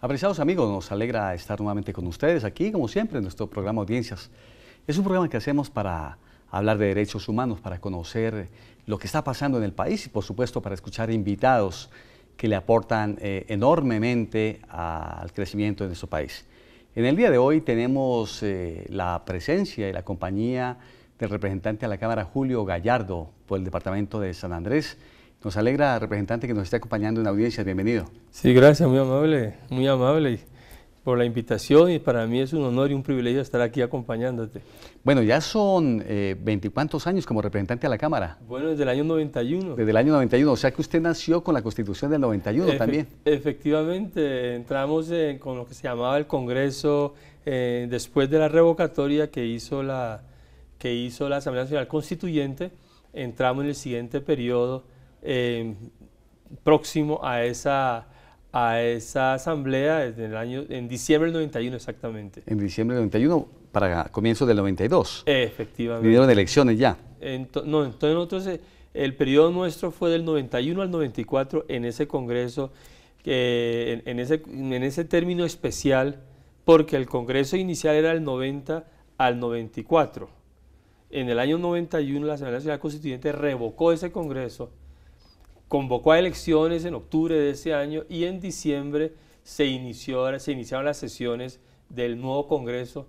Apreciados amigos, nos alegra estar nuevamente con ustedes aquí, como siempre, en nuestro programa Audiencias. Es un programa que hacemos para hablar de derechos humanos, para conocer lo que está pasando en el país y, por supuesto, para escuchar invitados que le aportan eh, enormemente al crecimiento de nuestro país. En el día de hoy tenemos eh, la presencia y la compañía del representante a la Cámara Julio Gallardo por el Departamento de San Andrés nos alegra, representante, que nos esté acompañando en la audiencia. Bienvenido. Sí, gracias, muy amable, muy amable por la invitación y para mí es un honor y un privilegio estar aquí acompañándote. Bueno, ya son eh, veinticuantos años como representante a la Cámara. Bueno, desde el año 91. Desde el año 91, o sea que usted nació con la Constitución del 91 también. Efectivamente, entramos con lo que se llamaba el Congreso eh, después de la revocatoria que hizo la, que hizo la Asamblea Nacional Constituyente, entramos en el siguiente periodo Em, próximo a esa, a esa asamblea el año, en diciembre del 91 exactamente. En diciembre del 91 para comienzos del 92. Efectivamente. Vinieron elecciones ya. no, entonces eh, el periodo nuestro fue del 91 al 94 en ese congreso, en, ese, en ese término especial, porque el congreso inicial era del 90 al 94. En el año 91 la Asamblea Nacional Constituyente revocó ese congreso convocó a elecciones en octubre de ese año y en diciembre se, inició, se iniciaron las sesiones del nuevo Congreso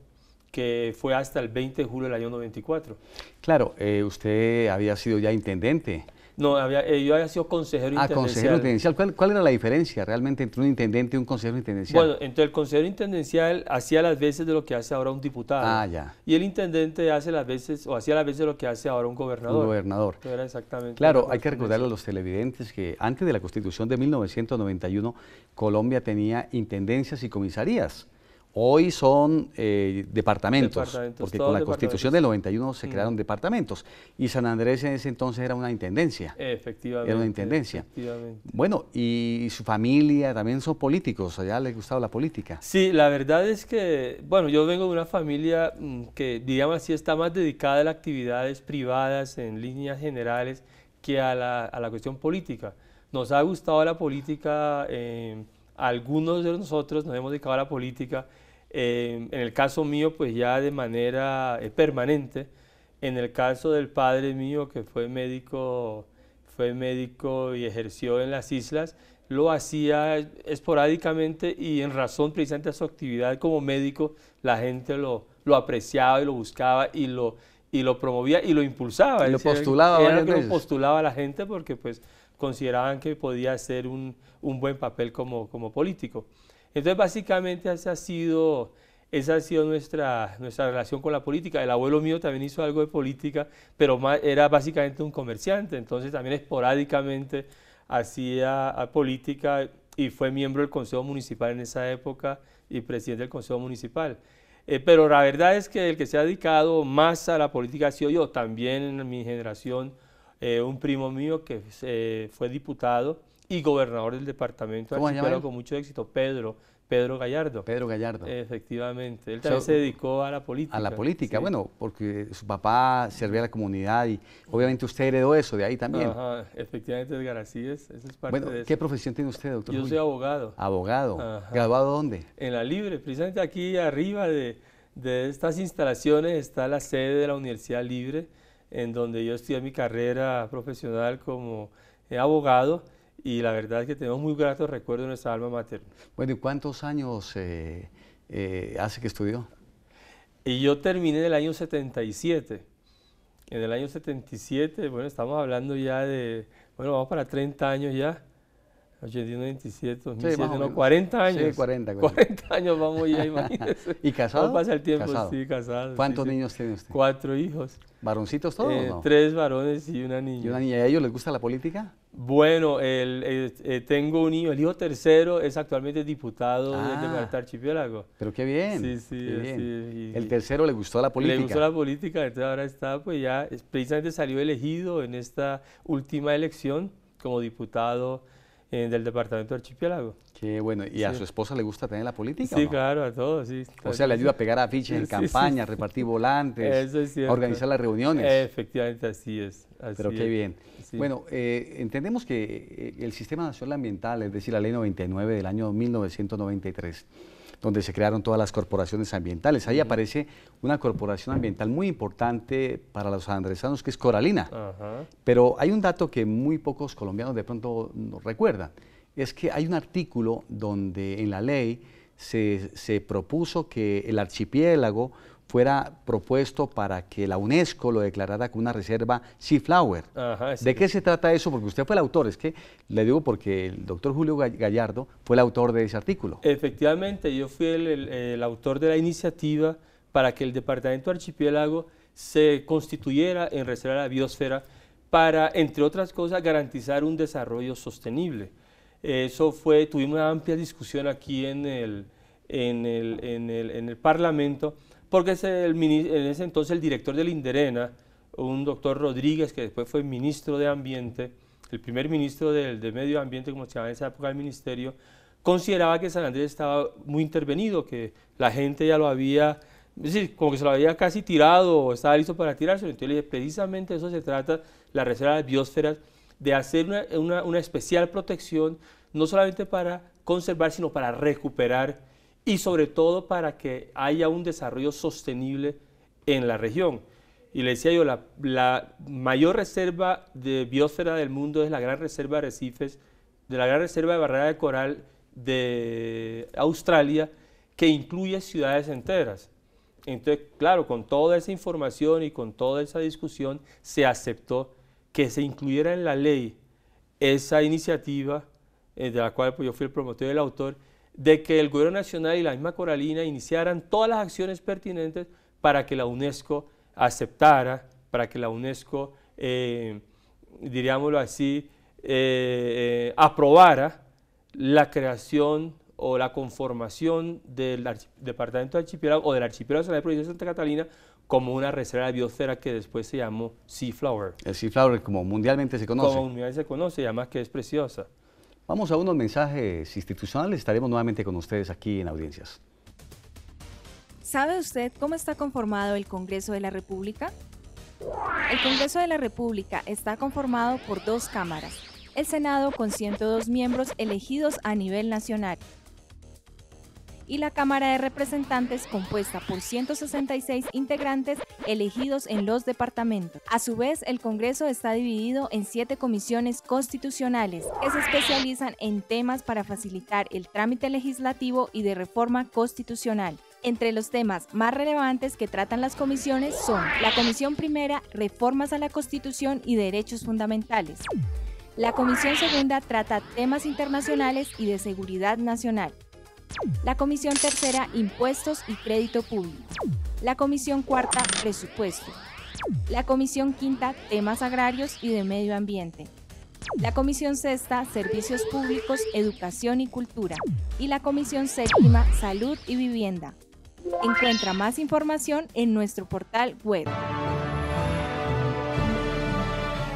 que fue hasta el 20 de julio del año 94. Claro, eh, usted había sido ya intendente. No, había, eh, yo había sido consejero ah, intendencial. consejero intendencial. ¿Cuál, era la diferencia realmente entre un intendente y un consejero intendencial? Bueno, entre el consejero intendencial hacía las veces de lo que hace ahora un diputado. Ah, ya. Y el intendente hace las veces, o hacía las veces de lo que hace ahora un gobernador. Un gobernador. era exactamente. Claro, hay que recordarle a los televidentes que antes de la Constitución de 1991, Colombia tenía intendencias y comisarías. Hoy son eh, departamentos, porque con la constitución del 91 se mm. crearon departamentos y San Andrés en ese entonces era una intendencia. Efectivamente. Era una intendencia. Efectivamente. Bueno, y su familia también son políticos, allá les gustaba la política. Sí, la verdad es que, bueno, yo vengo de una familia mm, que, digamos así, está más dedicada a las actividades privadas en líneas generales que a la, cuestión política. Nos ha gustado la política, eh, algunos de nosotros nos hemos dedicado a la política eh, en el caso mío, pues ya de manera eh, permanente. En el caso del padre mío, que fue médico, fue médico y ejerció en las islas, lo hacía esporádicamente y en razón precisamente a su actividad como médico, la gente lo, apreciaba y lo buscaba y lo, promovía y lo impulsaba. Y lo postulaba. a la gente porque pues, consideraban que podía hacer un, buen papel como político. Entonces, básicamente, esa ha sido, esa ha sido nuestra, nuestra relación con la política. El abuelo mío también hizo algo de política, pero era básicamente un comerciante, entonces también esporádicamente hacía ah, política y fue miembro del Consejo Municipal en esa época y presidente del Consejo Municipal. Eh, pero la verdad es que el que se ha dedicado más a la política ha sido yo, también en mi generación, eh, un primo mío que eh, fue diputado y gobernador del departamento ¿Cómo archipiélago con mucho éxito, Pedro, Pedro Gallardo. Pedro Gallardo. Efectivamente, él también se dedicó a la política. A la política, bueno, porque su papá servía a la comunidad y obviamente usted heredó eso de ahí también. Ajá, efectivamente, Edgar, así es, es parte bueno, ¿qué profesión tiene usted, doctor? Yo soy abogado Abogado. ¿Graduado dónde? en la Libre, precisamente aquí arriba de, estas instalaciones está la sede de la Universidad Libre, en donde yo estudié mi carrera profesional como eh, abogado y la verdad es que tenemos muy gratos recuerdos de nuestra alma materna. Bueno, ¿y cuántos años eh, eh, hace que estudió? Y yo terminé en el año 77. En el año 77, bueno, estamos hablando ya de, bueno, vamos para 30 años ya. 81, no, 40 años. 40, 40. años vamos ya, imagínese. ¿Y casado? pasa el tiempo? Sí, casado. ¿Cuántos niños tiene usted? Cuatro hijos. ¿Varoncitos todos eh, Tres varones y una niña. ¿Y una niña? a ellos les gusta la política? Bueno, el, eh, eh, tengo un hijo, el hijo tercero es actualmente diputado de Marta ah. Archipiélago. Pero qué bien. Sí, sí, sí el tercero le gustó la política. Le gustó la política, entonces ahora está, pues ya precisamente salió elegido en esta última elección como diputado eh, del departamento de Archipiélago. Qué bueno. ¿Y a su esposa le gusta tener la política? Sí, claro, a todos, O sea, le ayuda a pegar afiches en campaña, repartir volantes, organizar las reuniones. Efectivamente, así es. Pero qué bien. Bueno, eh, entendemos que eh, el Sistema Nacional Ambiental, es decir, la Ley 99 del año 1993, donde se crearon todas las corporaciones ambientales. Ahí aparece una corporación ambiental muy importante para los andresanos, que es Coralina. Pero hay un dato que muy pocos colombianos de pronto nos recuerdan. Es que hay un artículo donde en la ley se, se propuso que el archipiélago fuera propuesto para que la UNESCO lo declarara como una reserva Seaflower. flower. ¿De qué se trata eso? Porque usted fue el autor, es que le digo porque el doctor Julio Gallardo fue el autor de ese artículo. Efectivamente, yo fui el, autor de la iniciativa para que el Departamento Archipiélago se constituyera en reserva de la biosfera para, entre otras cosas, garantizar un desarrollo sostenible. Eso fue, tuvimos una amplia discusión aquí en el, en el, en el, en el Parlamento porque el, en ese entonces el director del Inderena, un doctor Rodríguez, que después fue ministro de Ambiente, el primer ministro de Medio Ambiente, como se llamaba en esa época el ministerio, consideraba que San Andrés estaba muy intervenido, que la gente ya lo había, es decir, como que se lo había casi tirado o estaba listo para tirarse. Entonces le dije, precisamente eso se trata, la reserva de biosferas, de hacer una, una especial protección, no solamente para conservar, sino para recuperar y sobre todo para que haya un desarrollo sostenible en la región. Y le decía yo, la, mayor reserva de biosfera del mundo es la gran reserva de arrecifes, de la gran reserva de barrera de coral de Australia, que incluye ciudades enteras. Entonces, claro, con toda esa información y con toda esa discusión, se aceptó que se incluyera en la ley esa iniciativa eh, de la cual pues, yo fui el promotor y el autor, de que el gobierno nacional y la misma Coralina iniciaran todas las acciones pertinentes para que la UNESCO aceptara, para que la UNESCO, eh, diríamoslo así, eh, eh, aprobara la creación o la conformación del Departamento de Archipiélago o del Archipiélago de la Provincia de Santa Catalina como una reserva de biosfera que después se llamó Sea Flower. El Sea Flower como mundialmente se conoce. Como mundialmente se conoce y además que es preciosa. Vamos a unos mensajes institucionales. Estaremos nuevamente con ustedes aquí en audiencias. ¿Sabe usted cómo está conformado el Congreso de la República? El Congreso de la República está conformado por dos cámaras, el Senado con 102 miembros elegidos a nivel nacional y la Cámara de Representantes compuesta por 166 integrantes elegidos en los departamentos. A su vez, el Congreso está dividido en siete comisiones constitucionales que se especializan en temas para facilitar el trámite legislativo y de reforma constitucional. Entre los temas más relevantes que tratan las comisiones son la Comisión Primera, Reformas a la Constitución y Derechos Fundamentales. La Comisión Segunda trata temas internacionales y de seguridad nacional. La Comisión Tercera, Impuestos y Crédito Público. La Comisión Cuarta, Presupuesto. La Comisión Quinta, Temas Agrarios y de Medio Ambiente. La Comisión Sexta, Servicios Públicos, Educación y Cultura. Y la Comisión Séptima, Salud y Vivienda. Encuentra más información en nuestro portal web.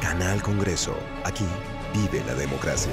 Canal Congreso. Aquí vive la democracia.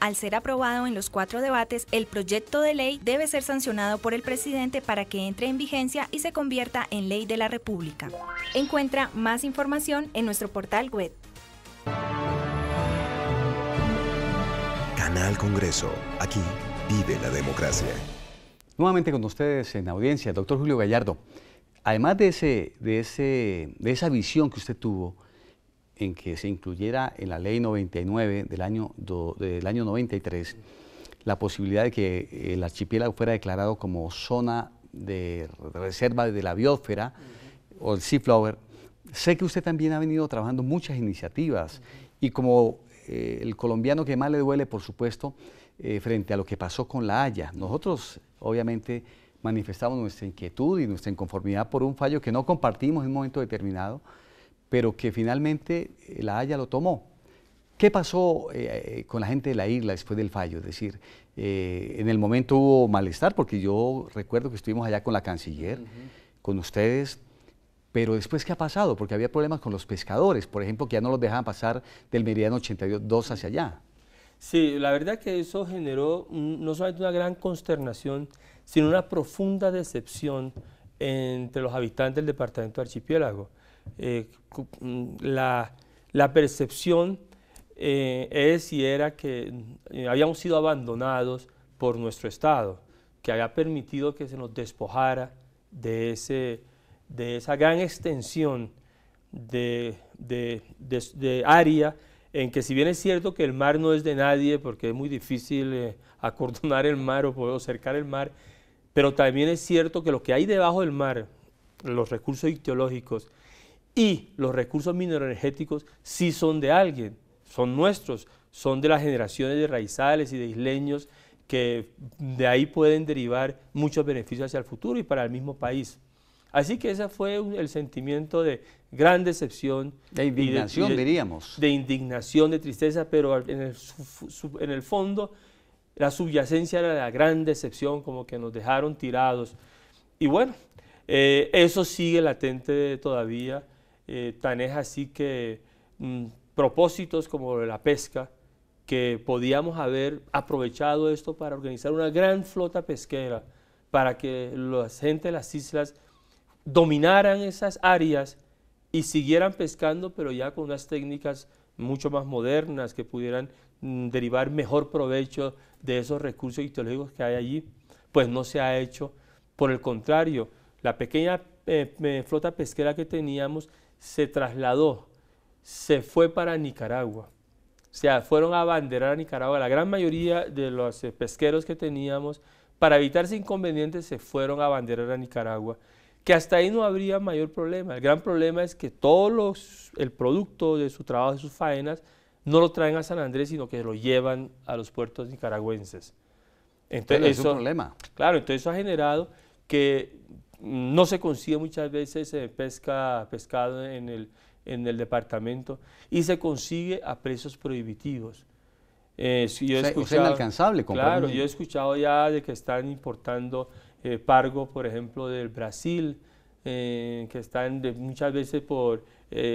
al ser aprobado en los cuatro debates, el proyecto de ley debe ser sancionado por el presidente para que entre en vigencia y se convierta en ley de la República. Encuentra más información en nuestro portal web. Canal Congreso. Aquí vive la democracia. Nuevamente con ustedes en audiencia, doctor Julio Gallardo. Además de, ese, ese, de esa visión que usted tuvo, en que se incluyera en la ley 99 del año, del año 93 la posibilidad de que eh, el archipiélago fuera declarado como zona de reserva de la biosfera o el Seaflower. Sé que usted también ha venido trabajando muchas iniciativas y como eh, el colombiano que más le duele, por supuesto, eh, frente a lo que pasó con La Haya, nosotros obviamente manifestamos nuestra inquietud y nuestra inconformidad por un fallo que no compartimos en un momento determinado, pero que finalmente eh, La Haya lo tomó. ¿Qué pasó eh, eh, con la gente de la isla después del fallo? Es decir, en el momento hubo malestar, porque yo recuerdo que estuvimos allá con la canciller, con ustedes, pero después, ¿qué ha pasado? Porque había problemas con los pescadores, por ejemplo, que ya no los dejaban pasar del meridiano 82 hacia allá. Sí, la verdad que eso generó no solamente una gran consternación, sino una profunda decepción entre los habitantes del departamento de archipiélago. Eh, mm, la, percepción eh, es y era que eh, habíamos sido abandonados por nuestro Estado, que había permitido que se nos despojara de, esa gran extensión de, área en que si bien es cierto que el mar no es de nadie, porque es muy difícil acordonar el mar o poder acercar el mar, pero también es cierto que lo que hay debajo del mar, los recursos ideológicos, y los recursos mineroenergéticos sí son de alguien, son nuestros, son de las generaciones de raizales y de isleños que de ahí pueden derivar muchos beneficios hacia el futuro y para el mismo país. Así que ese fue el sentimiento de gran decepción. De indignación, diríamos. De indignación, de tristeza, pero en el, fondo la subyacencia era la gran decepción, como que nos dejaron tirados. Y bueno, eh, eso sigue latente todavía eh, tan es así que mm, propósitos como la pesca, que podíamos haber aprovechado esto para organizar una gran flota pesquera, para que la gente de las islas dominaran esas áreas y siguieran pescando, pero ya con unas técnicas mucho más modernas que pudieran mm, derivar mejor provecho de esos recursos ideológicos que hay allí, pues no se ha hecho. Por el contrario, la pequeña eh, eh, flota pesquera que teníamos se trasladó, se fue para Nicaragua. O sea, fueron a abanderar a Nicaragua. La gran mayoría de los eh, pesqueros que teníamos, para evitarse inconvenientes, se fueron a abanderar a Nicaragua. Que hasta ahí no habría mayor problema. El gran problema es que todo los, el producto de su trabajo, de sus faenas, no lo traen a San Andrés, sino que lo llevan a los puertos nicaragüenses. es un problema. Claro, entonces eso ha generado que no se consigue muchas veces eh, pesca, pescado en el, departamento y se consigue a precios prohibitivos. Eh, yo escuchado, inalcanzable. Claro, yo he escuchado ya de que están importando eh, pargo, por ejemplo, del Brasil, eh, que están muchas veces por,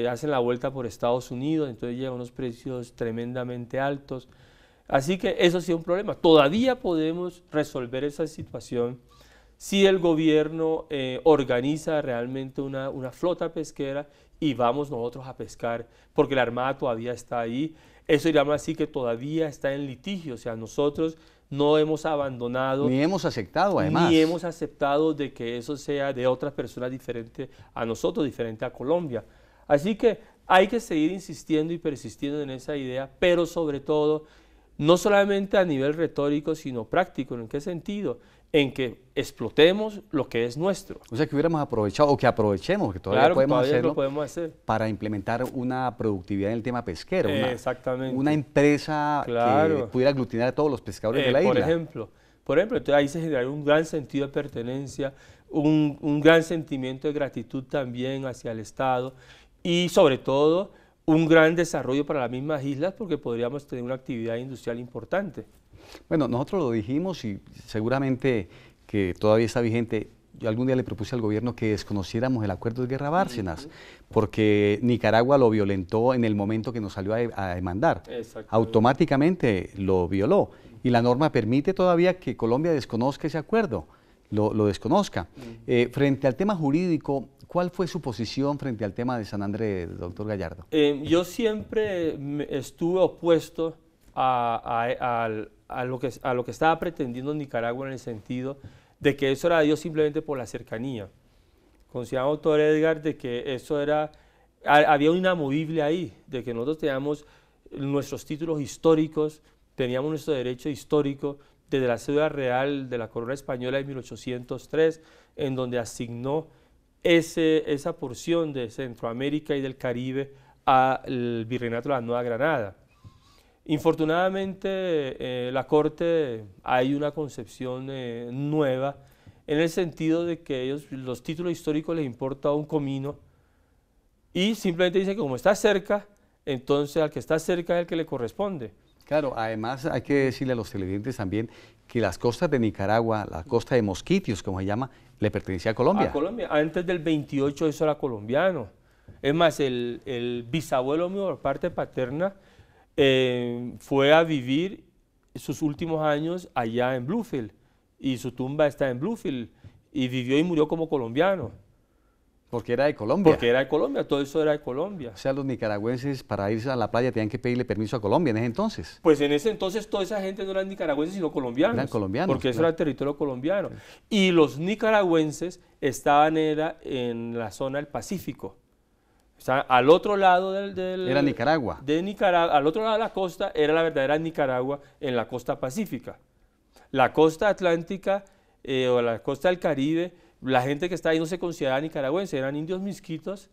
hacen la vuelta por Estados Unidos, entonces llegan unos precios tremendamente altos. Así que eso sí es un problema. Todavía podemos resolver esa situación si el gobierno eh, organiza realmente una, flota pesquera y vamos nosotros a pescar, porque la Armada todavía está ahí. Eso diríamos así que todavía está en litigio, o sea, nosotros no hemos abandonado. Ni hemos aceptado, además. Ni hemos aceptado de que eso sea de otras personas diferente a nosotros, diferente a Colombia. Así que hay que seguir insistiendo y persistiendo en esa idea, pero sobre todo, no solamente a nivel retórico, sino práctico. ¿En qué sentido? en que explotemos lo que es nuestro. O sea, que hubiéramos aprovechado, o que aprovechemos, que todavía, podemos, podemos hacer. para implementar una productividad en el tema pesquero. una, exactamente. Una empresa que pudiera aglutinar a todos los pescadores eh, de la por isla. Ejemplo, por ejemplo, entonces ahí se generaría un gran sentido de pertenencia, un, un gran sentimiento de gratitud también hacia el Estado y sobre todo un gran desarrollo para las mismas islas porque podríamos tener una actividad industrial importante. Bueno, nosotros lo dijimos y seguramente que todavía está vigente. Yo algún día le propuse al gobierno que desconociéramos el acuerdo de guerra Bárcenas, porque Nicaragua lo violentó en el momento que nos salió a, demandar. Automáticamente lo violó. Y la norma permite todavía que Colombia desconozca ese acuerdo, lo, desconozca. Eh, frente al tema jurídico, ¿Cuál fue su posición frente al tema de San Andrés, doctor Gallardo? Eh, yo siempre estuve opuesto al, a lo, que, a lo que estaba pretendiendo Nicaragua en el sentido de que eso era Dios simplemente por la cercanía. Consideraba autor Edgar de que eso era, había un inamovible ahí, de que nosotros teníamos nuestros títulos históricos, teníamos nuestro derecho histórico desde la ciudad real de la corona española de 1803, en donde asignó ese, esa porción de Centroamérica y del Caribe al virreinato de la Nueva Granada. Infortunadamente, eh, la Corte hay una concepción eh, nueva en el sentido de que ellos los títulos históricos les importa un comino y simplemente dicen que como está cerca, entonces al que está cerca es el que le corresponde. Claro, además hay que decirle a los televidentes también que las costas de Nicaragua, la costa de Mosquitios, como se llama, le pertenecía a Colombia. A Colombia. Antes del 28 eso era colombiano. Es más, el, el bisabuelo mío, por parte paterna, eh, fue a vivir sus últimos años allá en Bluefield y su tumba está en Bluefield y vivió y murió como colombiano. Porque era de Colombia. Porque era de Colombia, todo eso era de Colombia. O sea, los nicaragüenses para irse a la playa tenían que pedirle permiso a Colombia en ese entonces. Pues en ese entonces toda esa gente no eran nicaragüenses sino colombianos. Eran colombianos. Porque eso era territorio colombiano. Y los nicaragüenses estaban era, en la zona del Pacífico al otro lado del, Era Nicaragua. De Nicaragua. Al otro lado de la costa era la verdadera Nicaragua en la costa pacífica. La costa atlántica eh, o la costa del Caribe, la gente que está ahí no se consideraba nicaragüense, eran indios misquitos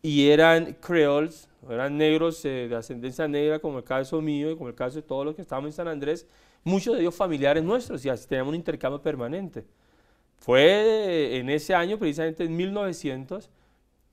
y eran creoles, eran negros eh, de ascendencia negra, como el caso mío y como el caso de todos los que estábamos en San Andrés, muchos de ellos familiares nuestros, y así teníamos un intercambio permanente. Fue eh, en ese año, precisamente en 1900,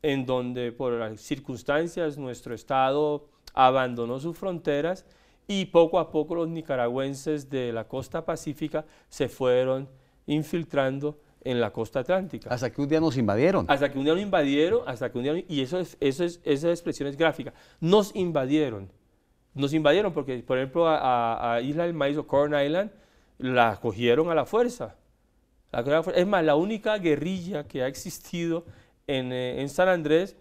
en donde por las circunstancias nuestro Estado abandonó sus fronteras y poco a poco los nicaragüenses de la costa pacífica se fueron infiltrando en la costa atlántica. Hasta que un día nos invadieron. Hasta que un día nos invadieron, hasta que un día... y eso es, eso es, esa expresión es gráfica. Nos invadieron. Nos invadieron porque, por ejemplo, a, Isla del Maíz o Corn Island la cogieron a la fuerza. es más, la única guerrilla que ha existido eh, en, San Andrés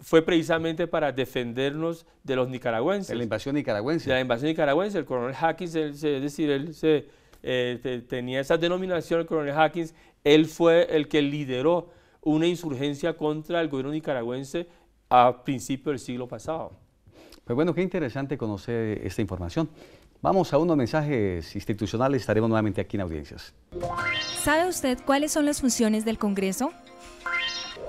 fue precisamente para defendernos de los nicaragüenses. De la invasión nicaragüense. De la invasión nicaragüense. El coronel Hawkins, es decir, él se, eh, tenía esa denominación, el coronel Hawkins, él fue el que lideró una insurgencia contra el gobierno nicaragüense a principios del siglo pasado. Pues bueno, qué interesante conocer esta información. Vamos a unos mensajes institucionales, estaremos nuevamente aquí en audiencias. ¿Sabe usted cuáles son las funciones del Congreso?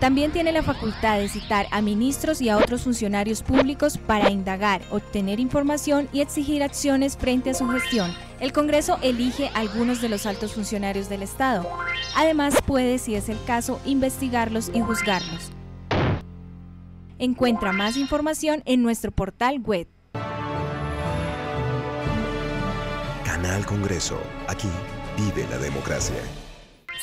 También tiene la facultad de citar a ministros y a otros funcionarios públicos para indagar, obtener información y exigir acciones frente a su gestión. El Congreso elige a algunos de los altos funcionarios del Estado. Además puede, si es el caso, investigarlos y juzgarlos. Encuentra más información en nuestro portal web. Canal Congreso. Aquí vive la democracia.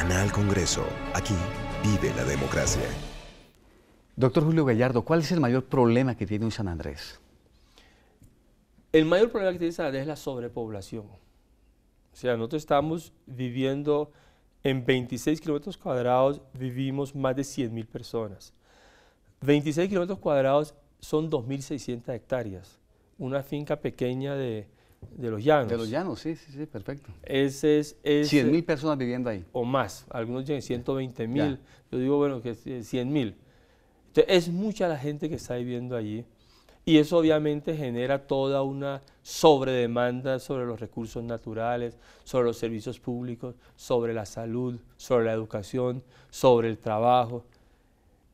Canal Congreso. Aquí vive la democracia. Doctor Julio Gallardo, ¿cuál es el mayor problema que tiene un San Andrés? El mayor problema que tiene San Andrés es la sobrepoblación. O sea, nosotros estamos viviendo en 26 kilómetros cuadrados, vivimos más de mil personas. 26 kilómetros cuadrados son 2.600 hectáreas. Una finca pequeña de de los llanos. De los llanos, sí, sí, sí, perfecto. Ese es... es 100 mil personas viviendo ahí. O más, algunos dicen 120 mil, yo digo, bueno, que 100 eh, mil. Entonces, es mucha la gente que está viviendo allí y eso obviamente genera toda una sobredemanda sobre los recursos naturales, sobre los servicios públicos, sobre la salud, sobre la educación, sobre el trabajo.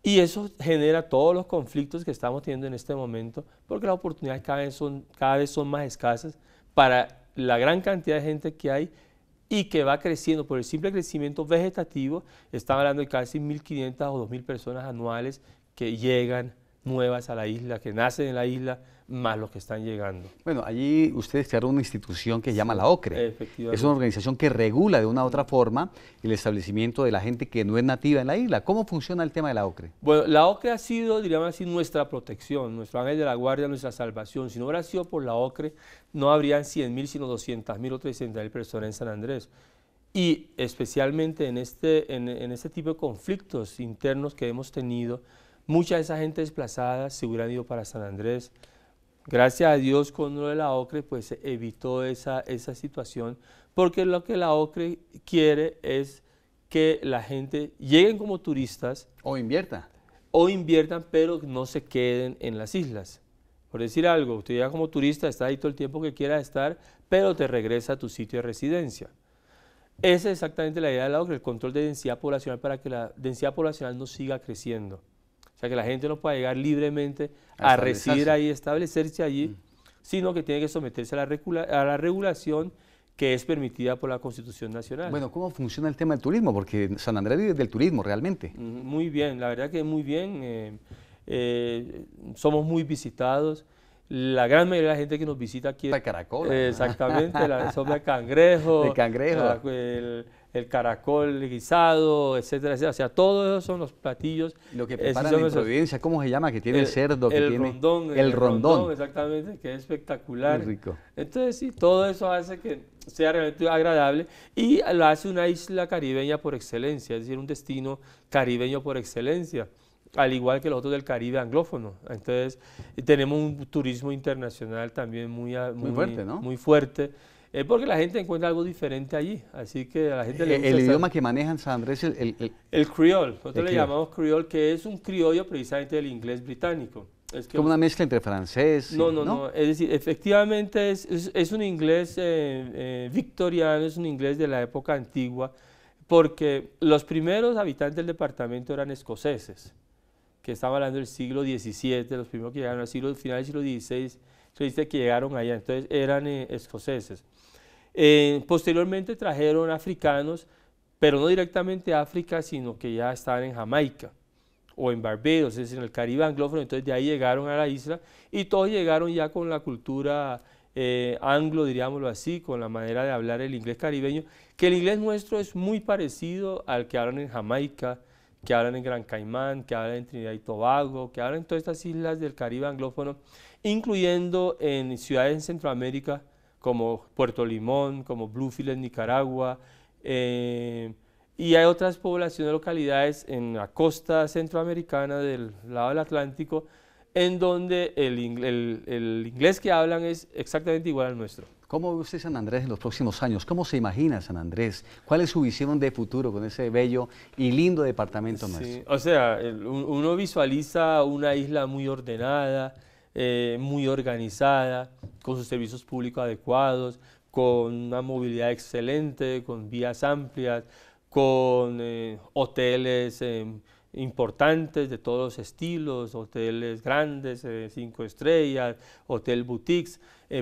Y eso genera todos los conflictos que estamos teniendo en este momento, porque las oportunidades cada vez son, cada vez son más escasas para la gran cantidad de gente que hay y que va creciendo por el simple crecimiento vegetativo, están hablando de casi 1.500 o 2.000 personas anuales que llegan nuevas a la isla, que nacen en la isla, más los que están llegando. Bueno, allí ustedes crearon una institución que se llama la OCRE. Es una organización que regula de una u otra forma el establecimiento de la gente que no es nativa en la isla. ¿Cómo funciona el tema de la OCRE? Bueno, la OCRE ha sido, diríamos así, nuestra protección, nuestro ángel de la guardia, nuestra salvación. Si no hubiera sido por la OCRE, no habrían 100.000, sino 200.000 o 300.000 personas en San Andrés. Y especialmente en este, en, en este tipo de conflictos internos que hemos tenido, Mucha de esa gente desplazada se hubieran ido para San Andrés. Gracias a Dios con lo de la OCRE pues se evitó esa, situación porque lo que la OCRE quiere es que la gente lleguen como turistas. O invierta. O inviertan pero no se queden en las islas. Por decir algo, usted llega como turista, está ahí todo el tiempo que quiera estar, pero te regresa a tu sitio de residencia. Esa es exactamente la idea de la OCRE, el control de densidad poblacional para que la densidad poblacional no siga creciendo. O sea, que la gente no puede llegar libremente a, residir ahí, establecerse allí, mm. sino que tiene que someterse a la, regulación que es permitida por la Constitución Nacional. Bueno, ¿cómo funciona el tema del turismo? Porque San Andrés vive del turismo realmente. Muy bien, la verdad que muy bien. Eh, eh, somos muy visitados. La gran mayoría de la gente que nos visita aquí... La de exactamente, la de cangrejo. De cangrejo el caracol guisado, etcétera, etcétera. O sea, todos esos son los platillos. Lo que preparan en Providencia, ¿cómo se llama? Que tiene cerdo, que el Rondón, el, rondón. Exactamente, que es espectacular. rico. Entonces, sí, todo eso hace que sea realmente agradable y lo hace una isla caribeña por excelencia, es decir, un destino caribeño por excelencia al igual que los otros del Caribe anglófono. Entonces, tenemos un turismo internacional también muy, muy, fuerte, Muy fuerte. Es porque la gente encuentra algo diferente allí, así que la gente eh, El, idioma que manejan San Andrés es el, el, criol, nosotros le llamamos criol, que es un criollo precisamente del inglés británico. Es Como una mezcla entre francés. No, y, no, no, no, Es decir, efectivamente es, un inglés eh, eh, victoriano, es un inglés de la época antigua, porque los primeros habitantes del departamento eran escoceses, que estaban hablando del siglo XVII, los primeros que llegaron al siglo, final del siglo XVI, se dice que llegaron allá, entonces eran escoceses. Eh, posteriormente trajeron africanos, pero no directamente a África, sino que ya estaban en Jamaica o en Barbados, es en el Caribe anglófono, entonces de ahí llegaron a la isla y todos llegaron ya con la cultura eh, anglo, diríamoslo así, con la manera de hablar el inglés caribeño, que el inglés nuestro es muy parecido al que hablan en Jamaica, que hablan en Gran Caimán, que hablan en Trinidad y Tobago, que hablan en todas estas islas del Caribe anglófono, incluyendo en ciudades en Centroamérica, como Puerto Limón, como Bluefield en Nicaragua, eh, y hay otras poblaciones, localidades en la costa centroamericana del lado del Atlántico, en donde el, inglés que hablan es exactamente igual al nuestro. ¿Cómo ve usted San Andrés en los próximos años? ¿Cómo se imagina San Andrés? ¿Cuál es su visión de futuro con ese bello y lindo departamento sí, nuestro? O sea, uno visualiza una isla muy ordenada, eh, muy organizada, con sus servicios públicos adecuados, con una movilidad excelente, con vías amplias, con eh, hoteles eh, importantes de todos los estilos, hoteles grandes, cinco estrellas, hotel boutiques,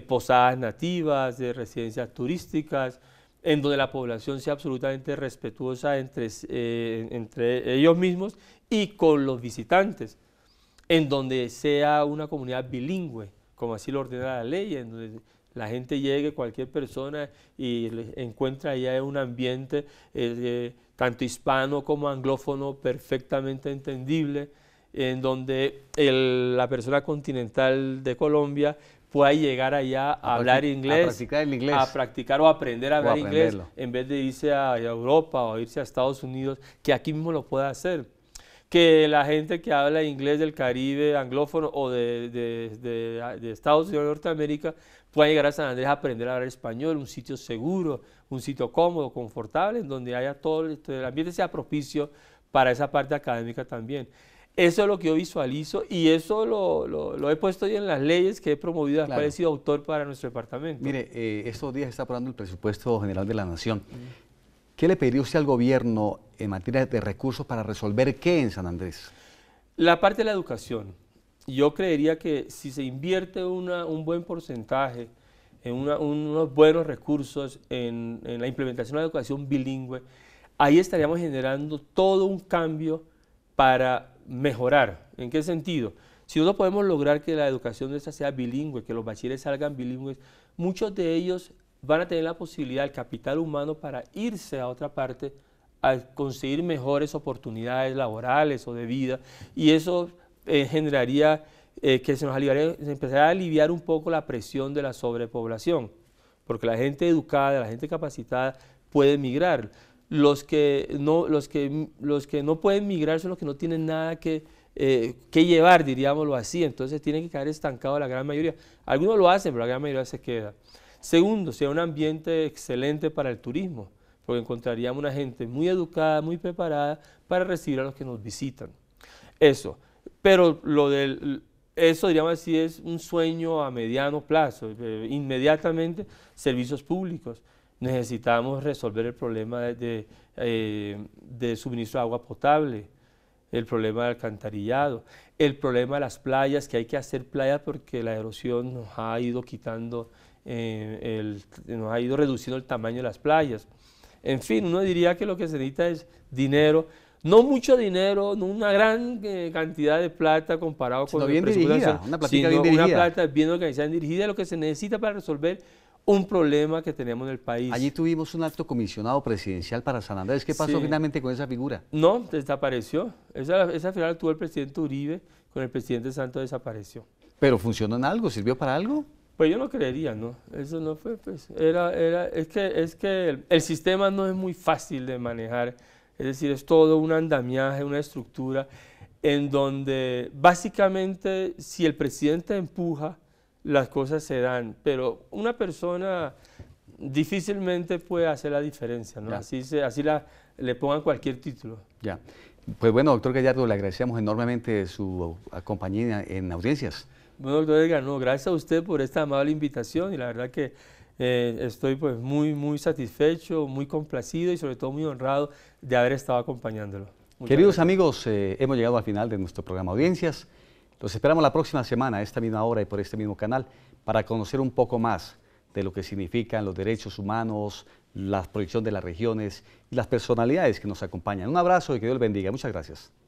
posadas nativas, residencias turísticas, en donde la población sea absolutamente respetuosa entre, entre ellos mismos y con los visitantes en donde sea una comunidad bilingüe, como así lo ordena la ley, en donde la gente llegue, cualquier persona, y encuentra allá un ambiente eh, tanto hispano como anglófono perfectamente entendible, en donde la persona continental de Colombia pueda llegar allá a, hablar inglés a, practicar inglés, a practicar o aprender a hablar inglés, en vez de irse a Europa o irse a Estados Unidos, que aquí mismo lo pueda hacer que la gente que habla inglés del Caribe, anglófono o de, Estados Unidos de Norteamérica, pueda llegar a San Andrés a aprender a hablar español, un sitio seguro, un sitio cómodo, confortable, en donde haya todo este, el ambiente sea propicio para esa parte académica también. Eso es lo que yo visualizo y eso lo, he puesto en las leyes que he promovido, ha sido autor para nuestro departamento. Mire, eh, estos días está aprobando el presupuesto general de la Nación. ¿Qué le pediría usted al gobierno en materia de recursos para resolver qué en San Andrés? La parte de la educación. Yo creería que si se invierte un buen porcentaje, en unos buenos recursos en, la implementación de la educación bilingüe, ahí estaríamos generando todo un cambio para mejorar. ¿En qué sentido? Si nosotros podemos lograr que la educación de esta sea bilingüe, que los bachilleres salgan bilingües, muchos de ellos van a tener la posibilidad, el capital humano, para irse a otra parte a conseguir mejores oportunidades laborales o de vida. Y eso eh, generaría eh, que se nos aliviaría, se empezara a aliviar un poco la presión de la sobrepoblación, porque la gente educada, la gente capacitada puede migrar. Los que no, los que, los que no pueden migrar son los que no tienen nada que, eh, que llevar, diríamoslo así, entonces tienen que quedar estancados la gran mayoría. Algunos lo hacen, pero la gran mayoría se queda. Segundo, sea un ambiente excelente para el turismo, porque encontraríamos una gente muy educada, muy preparada para recibir a los que nos visitan. Eso. Pero lo del, eso, diríamos así, es un sueño a mediano plazo. Eh, inmediatamente, servicios públicos. Necesitamos resolver el problema de, eh, suministro de agua potable, el problema del alcantarillado, el problema de las playas, que hay que hacer playas porque la erosión nos ha ido quitando eh, nos ha ido reduciendo el tamaño de las playas. En fin, uno diría que lo que se necesita es dinero, no mucho dinero, no una gran eh, cantidad de plata comparado con la que dirigida, una una plata bien organizada y dirigida, lo que se necesita para resolver un problema que tenemos en el país. Allí tuvimos un alto comisionado presidencial para San Andrés. ¿Qué pasó finalmente con esa figura? No, desapareció. Esa, esa final tuvo el presidente Uribe, con el presidente Santos desapareció. ¿Pero funcionó en algo? ¿Sirvió para algo? Pues yo no creería, ¿no? Eso no fue, pues, era, era, es que, es que el, sistema no es muy fácil de manejar, es decir, es todo un andamiaje, una estructura, en donde básicamente si el presidente empuja, las cosas se dan, pero una persona difícilmente puede hacer la diferencia, ¿no? Así, se, así la, le pongan cualquier título. Ya. Pues bueno, doctor Gallardo, le agradecemos enormemente su compañía en audiencias. Bueno, doctor Edgar, no, gracias a usted por esta amable invitación y la verdad que eh, estoy pues muy, muy satisfecho, muy complacido y sobre todo muy honrado de haber estado acompañándolo. Queridos amigos, eh, hemos llegado al final de nuestro programa Audiencias. Los esperamos la próxima semana, a esta misma hora y por este mismo canal, para conocer un poco más de lo que significan los derechos humanos, la proyección de las regiones y las personalidades que nos acompañan. Un abrazo y que Dios los bendiga. Muchas gracias.